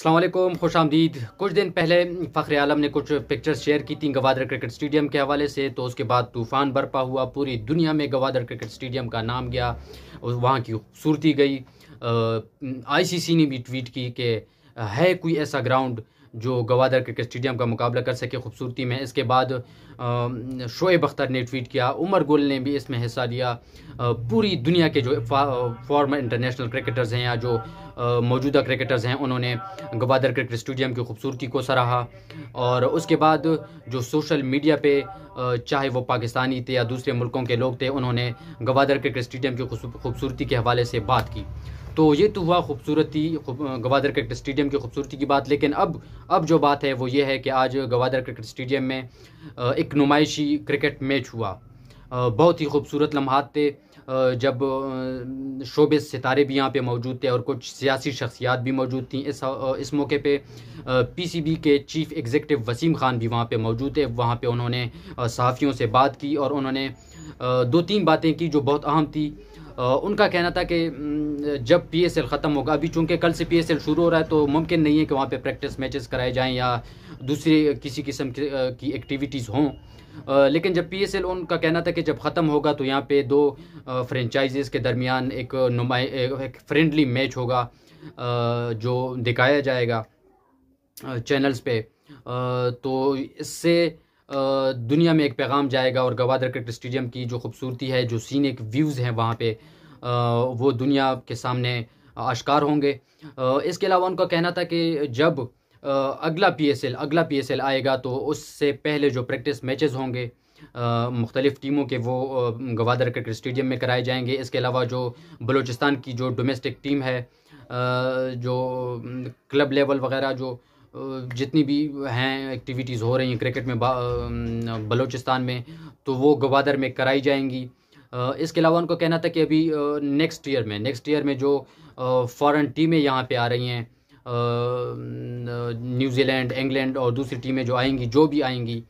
असलम खुश आमदीद कुछ दिन पहले फ़खर आलम ने कुछ पिक्चर्स शेयर की थी गवादर क्रिकेट स्टेडियम के हवाले से तो उसके बाद तूफ़ान बरपा हुआ पूरी दुनिया में गवादर क्रिकेट स्टेडियम का नाम गया वहाँ की खूबसूरती गई आईसीसी ने भी ट्वीट की कि है कोई ऐसा ग्राउंड जो गवादर क्रिकेट स्टेडियम का मुकाबला कर सके खूबसूरती में इसके बाद शोएब अख्तर ने ट्वीट किया उमर गुल ने भी इसमें हिस्सा लिया पूरी दुनिया के जो फॉर्मर इंटरनेशनल क्रिकेटर्स हैं या जो मौजूदा क्रिकेटर्स हैं उन्होंने गवादर क्रिकेट स्टेडियम की खूबसूरती को सराहा और उसके बाद जो सोशल मीडिया पे चाहे वो पाकिस्तानी थे या दूसरे मुल्कों के लोग थे उन्होंने गवादर क्रिकेट स्टेडियम की खूबसूरती के हवाले से बात की तो ये तो हुआ खूबसूरती गवादर क्रिकेट स्टेडियम की खूबसूरती की बात लेकिन अब अब जो बात है वो ये है कि आज गवादर क्रिकेट स्टेडियम में एक नुमाइशी क्रिकेट मैच हुआ बहुत ही खूबसूरत लम्हात थे जब शोबे सितारे भी यहाँ पे मौजूद थे और कुछ सियासी शख्सियात भी मौजूद थी इस इस मौके पे पीसीबी के चीफ़ एग्ज़िक्टिव वसीम ख़ान भी वहाँ पे मौजूद थे वहाँ पे उन्होंने सहाफ़ियों से बात की और उन्होंने दो तीन बातें की जो बहुत अहम थी उनका कहना था कि जब पी एस एल ख़त्म होगा अभी चूँकि कल से पी एस एल शुरू हो रहा है तो मुमकिन नहीं है कि वहाँ पर प्रैक्टिस मैचेस कराए जाएँ या दूसरी किसी किस्म की एक्टिविटीज़ हों लेकिन जब पी एस एल उनका कहना था कि जब ख़त्म होगा तो यहाँ पे दो फ्रेंचाइजेस के दरमियान एक नुमा एक फ्रेंडली मैच होगा जो दिखाया जाएगा चैनल्स पे तो इससे दुनिया में एक पैगाम जाएगा और गवादर क्रिकेट स्टेडियम की जो खूबसूरती है जो सीनिक व्यूज़ हैं वहाँ पर वो दुनिया के सामने आश्कार होंगे इसके अलावा उनका कहना था कि जब अगला पीएसएल अगला पीएसएल आएगा तो उससे पहले जो प्रैक्टिस मैचेस होंगे मुख्तलिफ़ टीमों के वो गवादर क्रिकेट स्टेडियम में कराए जाएंगे इसके अलावा जो बलूचिस्तान की जो डोमेस्टिक टीम है जो क्लब लेवल वगैरह जो जितनी भी हैं एक्टिविटीज़ हो रही हैं क्रिकेट में बलूचिस्तान में तो वो गवादर में कराई जाएंगी इसके अलावा उनको कहना था कि अभी नेक्स्ट ईयर में नेक्स्ट ईयर में जो फॉरेन टीमें यहाँ पे आ रही हैं न्यूजीलैंड इंग्लैंड और दूसरी टीमें जो आएंगी जो भी आएंगी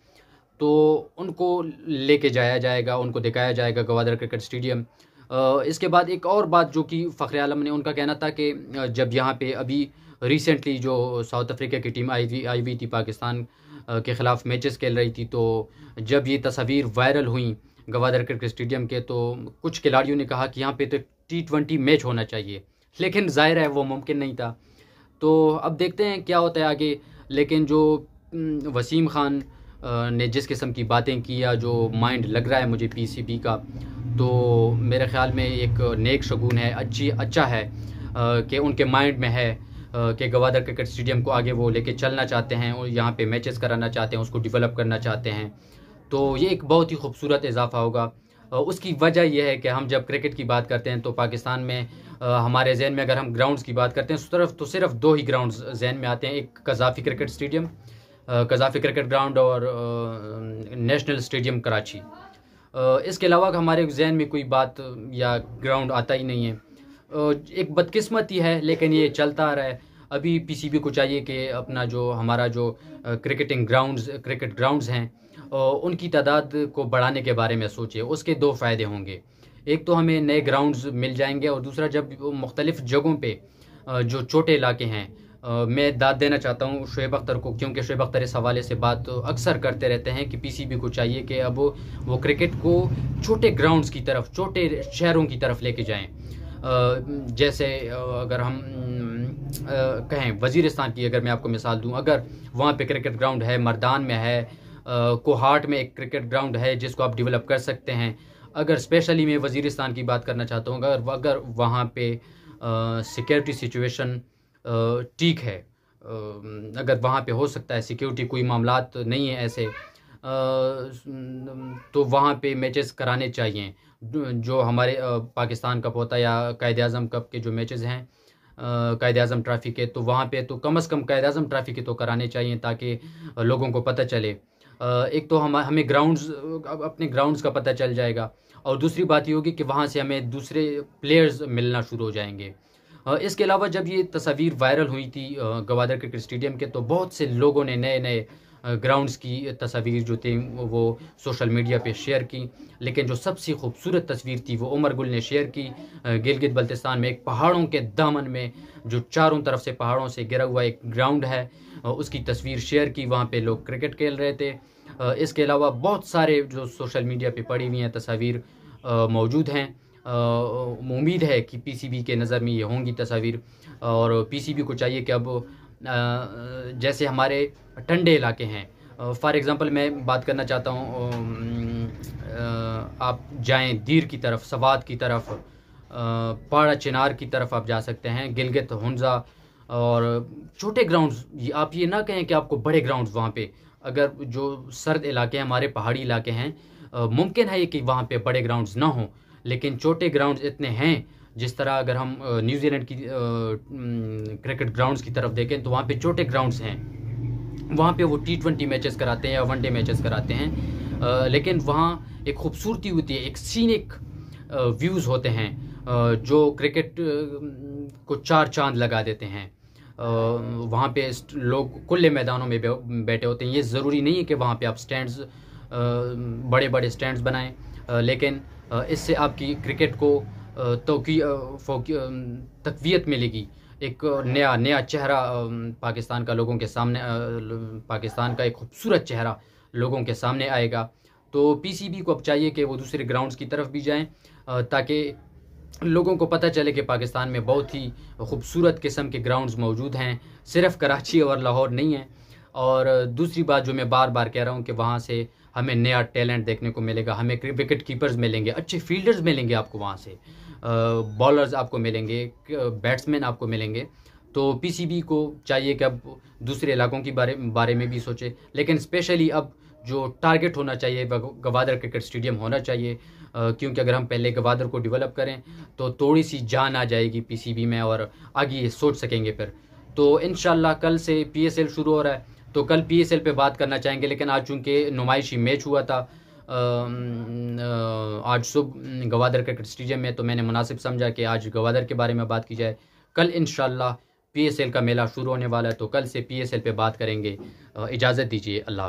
तो उनको लेके जाया जाएगा उनको दिखाया जाएगा गवादर क्रिकेट स्टेडियम इसके बाद एक और बात जो कि फ़खर आलम ने उनका कहना था कि जब यहाँ पे अभी रिसेंटली जो साउथ अफ्रीका की टीम आई थी आई हुई थी पाकिस्तान के ख़िलाफ़ मैचेस खेल रही थी तो जब ये तस्वीर वायरल हुई गवादर क्रिकेट स्टेडियम के तो कुछ खिलाड़ियों ने कहा कि यहाँ पे तो टी ट्वेंटी मैच होना चाहिए लेकिन ज़ाहिर है वो मुमकिन नहीं था तो अब देखते हैं क्या होता है आगे लेकिन जो वसीम खान ने जिस किस्म की बातें की या जो माइंड लग रहा है मुझे बी का तो मेरे ख्याल में एक नेक शगुन है अच्छी अच्छा है कि उनके माइंड में है कि गवादर क्रिकेट स्टेडियम को आगे वो लेके चलना चाहते हैं और यहाँ पे मैचेस कराना चाहते हैं उसको डेवलप करना चाहते हैं तो ये एक बहुत ही खूबसूरत इजाफा होगा उसकी वजह यह है कि हम जब क्रिकेट की बात करते हैं तो पाकिस्तान में हमारे जहन में अगर हम ग्राउंड्स की बात करते हैं उस तो तरफ तो सिर्फ दो ही ग्राउंड्स जहन में आते हैं एक Gaddafi cricket stadium Gaddafi cricket ground और नेशनल स्टेडियम कराची इसके अलावा हमारे जहन में कोई बात या ग्राउंड आता ही नहीं है एक बदकिस्मती है लेकिन ये चलता आ रहा है अभी पीसीबी को चाहिए कि अपना जो हमारा जो क्रिकेटिंग ग्राउंड्स क्रिकेट ग्राउंड्स हैं उनकी तादाद को बढ़ाने के बारे में सोचे उसके दो फ़ायदे होंगे एक तो हमें नए ग्राउंड्स मिल जाएंगे और दूसरा जब मुख्तलिफ़ जगहों पे जो छोटे इलाके हैं मैं दाद देना चाहता हूँ शुब अख्तर को क्योंकि शुब अख्तर इस हवाले से बात तो अक्सर करते रहते हैं कि पीसीबी को चाहिए कि अब वो क्रिकेट को छोटे ग्राउंड्स की तरफ छोटे शहरों की तरफ लेके जाएं जैसे अगर हम कहें वजीरस्तान की अगर मैं आपको मिसाल दूं अगर वहाँ पे क्रिकेट ग्राउंड है मरदान में है कोहाट में एक क्रिकेट ग्राउंड है जिसको आप डेवलप कर सकते हैं अगर स्पेशली मैं वजीरस्तान की बात करना चाहता हूँ अगर अगर वहाँ पे सिक्योरिटी सिचुएशन ठीक है अगर वहाँ पे हो सकता है सिक्योरिटी कोई मामला तो नहीं है ऐसे तो वहाँ पे मैचेस कराने चाहिए जो हमारे पाकिस्तान कप होता है या कायद अजम कप के जो मैचेस हैं कायद अजम ट्रॉफ़ी के तो वहाँ पे तो कम अज़ कम कायद अजम ट्रॉफ़ी के तो कराने चाहिए ताकि लोगों को पता चले एक तो हम हमें ग्राउंड्स अपने ग्राउंड्स का पता चल जाएगा और दूसरी बात ये होगी कि वहाँ से हमें दूसरे प्लेयर्स मिलना शुरू हो जाएंगे इसके अलावा जब ये तस्वीर वायरल हुई थी गवादर क्रिकेट स्टेडियम के तो बहुत से लोगों ने नए नए ग्राउंड्स की तस्वीर जो थी वो सोशल मीडिया पे शेयर की लेकिन जो सबसे खूबसूरत तस्वीर थी वो उमर गुल ने शेयर की गिलगित बल्तिस्तान में एक पहाड़ों के दामन में जो चारों तरफ से पहाड़ों से गिरा हुआ एक ग्राउंड है उसकी तस्वीर शेयर की वहाँ पे लोग क्रिकेट खेल रहे थे इसके अलावा बहुत सारे जो सोशल मीडिया पे पड़ी हुई हैं तस्वीर मौजूद हैं उम्मीद है कि पीसीबी के नज़र में ये होंगी तस्वीर और पीसीबी को चाहिए कि अब जैसे हमारे ठंडे इलाके हैं फॉर एग्ज़ाम्पल मैं बात करना चाहता हूँ आप जाएं दीर की तरफ सवाद की तरफ पाड़ा चिनार की तरफ आप जा सकते हैं गिलगित हंजा और छोटे ग्राउंड्स आप ये ना कहें कि आपको बड़े ग्राउंड्स वहाँ पे अगर जो सर्द इलाके हैं हमारे पहाड़ी इलाके हैं मुमकिन है कि वहाँ पे बड़े ग्राउंड्स ना हों लेकिन छोटे ग्राउंड्स इतने हैं जिस तरह अगर हम न्यूजीलैंड की क्रिकेट ग्राउंड्स की तरफ देखें तो वहाँ पे छोटे ग्राउंड्स हैं वहाँ पे वो टी ट्वेंटी मैचेस कराते हैं या वनडे मैचेस कराते हैं लेकिन वहाँ एक खूबसूरती होती है एक सीनिक व्यूज़ होते हैं जो क्रिकेट को चार चांद लगा देते हैं वहाँ पे लोग खुले मैदानों में बैठे होते हैं ये ज़रूरी नहीं है कि वहाँ पे आप स्टैंड्स बड़े बड़े स्टैंड्स बनाएं लेकिन इससे आपकी क्रिकेट को तो तकवीत मिलेगी एक नया नया चेहरा पाकिस्तान का लोगों के सामने पाकिस्तान का एक खूबसूरत चेहरा लोगों के सामने आएगा तो पीसीबी को अब चाहिए कि वो दूसरे ग्राउंड्स की तरफ भी जाएं ताकि लोगों को पता चले कि पाकिस्तान में बहुत ही खूबसूरत किस्म के ग्राउंड्स मौजूद हैं सिर्फ कराची और लाहौर नहीं है और दूसरी बात जो मैं बार बार कह रहा हूँ कि वहाँ से हमें नया टैलेंट देखने को मिलेगा हमें विकेट कीपर्स मिलेंगे अच्छे फील्डर्स मिलेंगे आपको वहाँ से बॉलर्स आपको मिलेंगे बैट्समैन आपको मिलेंगे तो पीसीबी को चाहिए कि अब दूसरे इलाकों के बारे बारे में भी सोचे लेकिन स्पेशली अब जो टारगेट होना चाहिए गवादर क्रिकेट स्टेडियम होना चाहिए क्योंकि अगर हम पहले गवादर को डेवलप करें तो थोड़ी सी जान आ जाएगी पीसीबी में और आगे ये सोच सकेंगे फिर तो इन कल से पीएसएल शुरू हो रहा है तो कल पी पे बात करना चाहेंगे लेकिन आज चूँकि नुमाइशी मैच हुआ था आज सुबह गवादर क्रिकेट स्टेडियम में तो मैंने मुनासिब समझा कि आज गवादर के बारे में बात की जाए कल इन पीएसएल का मेला शुरू होने वाला है तो कल से पीएसएल पे बात करेंगे इजाज़त दीजिए अल्लाह